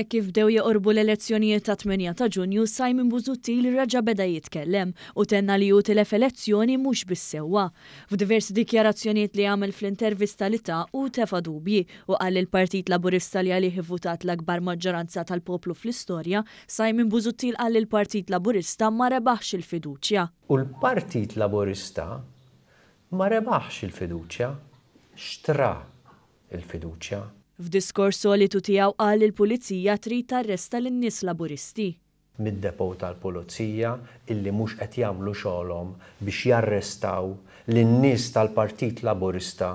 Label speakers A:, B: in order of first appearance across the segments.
A: E kif dew joqorbu l-elezzjonijiet ta' 8 ta' ġunju, Simon li raġa beda jitkellem u tenna li ju telef elezzjoni mhux bis-sewwa. F'diversi dikjarazzjonijiet li għamel fl-intervista li ta' u tefa' dubji u qal il-Partit Laburista li għalih hivutat l-akbar maġġoranza tal-poplu fl-istorja, Simon Buzuttil qal il-Partit Laburista ma rebaħx il-fiduċja.
B: U l-Partit Laburista ma rebaħx il-fiduċja, xtra il-fiduċja
A: F'diskors solitu tiegħu qal il-pulizija trid tarresta lin-nies laburisti.
B: Mid-depow tal-pulizija illi mhux qed jagħmlu xogħolhom biex jarrestaw lin-nies tal-Partit Laburista.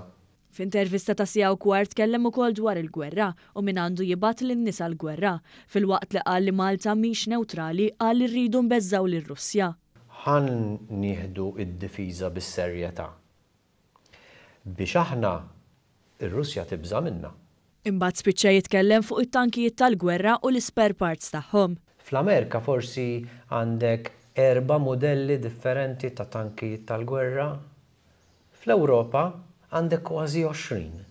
A: F'intervista ta' sijaw kwart kellem ukoll dwar il-gwerra u min għandu jibat lin-nies għall gwerra fil-waqt li qal li Malta mhix newtrali qal irridu mbeżżaw lir-Russja.
B: Ħan nieħdu id-difiża bis-serjetà biex aħna ir-Russja tibża minna.
A: Imbagħad spiċċa jitkellem fuq it-tankijiet tal-gwerra u l-isper parts tagħhom.
B: Fl-Amerika forsi għandek erba' modelli differenti ta' tankijiet tal-gwerra. Fl-Ewropa għandek kważi 20.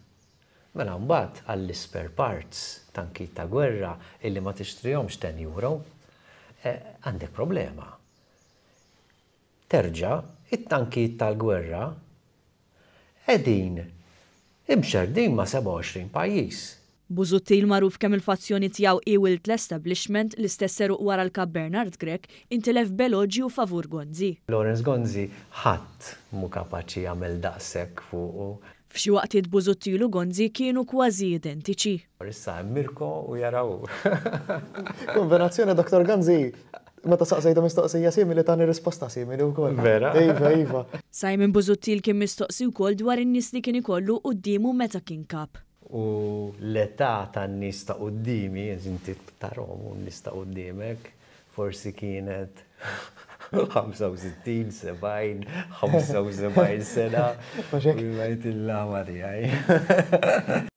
B: Mela mbagħad għall spare parts tankijiet ta' gwerra illi ma tixtrihomx ten euro, eh, għandek problema. Terġa' it-tankijiet tal-gwerra edin imxerdin ma' 27 pajjiż.
A: il maruf kemm il-fazzjoni tiegħu iwilt l-establishment l-istess seruq wara l kab Bernard Grek intilef Beloġi u favur Gonzi. Lawrence Gonzi ħadd mu kapaċi jagħmel daqshekk fuq F'xi id-buzutti Buzuttilu Gonzi kienu kważi identiċi. Issa Mirko u jaraw.
B: Kombinazzjoni Dr. Gonzi Meta saqsejta mistoqsija simili tani risposta simili u wkoll. Vera. Iva, iva.
A: Simon Buzuttil kien mistoqsi u wkoll dwar in nis li kien ikollu u d-dimu meta kien kap.
B: U l-età ta' n-nis ta' u d-dimi, inti ta' Romu n nis ta' u d-dimek, forsi kienet 65, 70, 75 sena. Majt il-lamari għaj.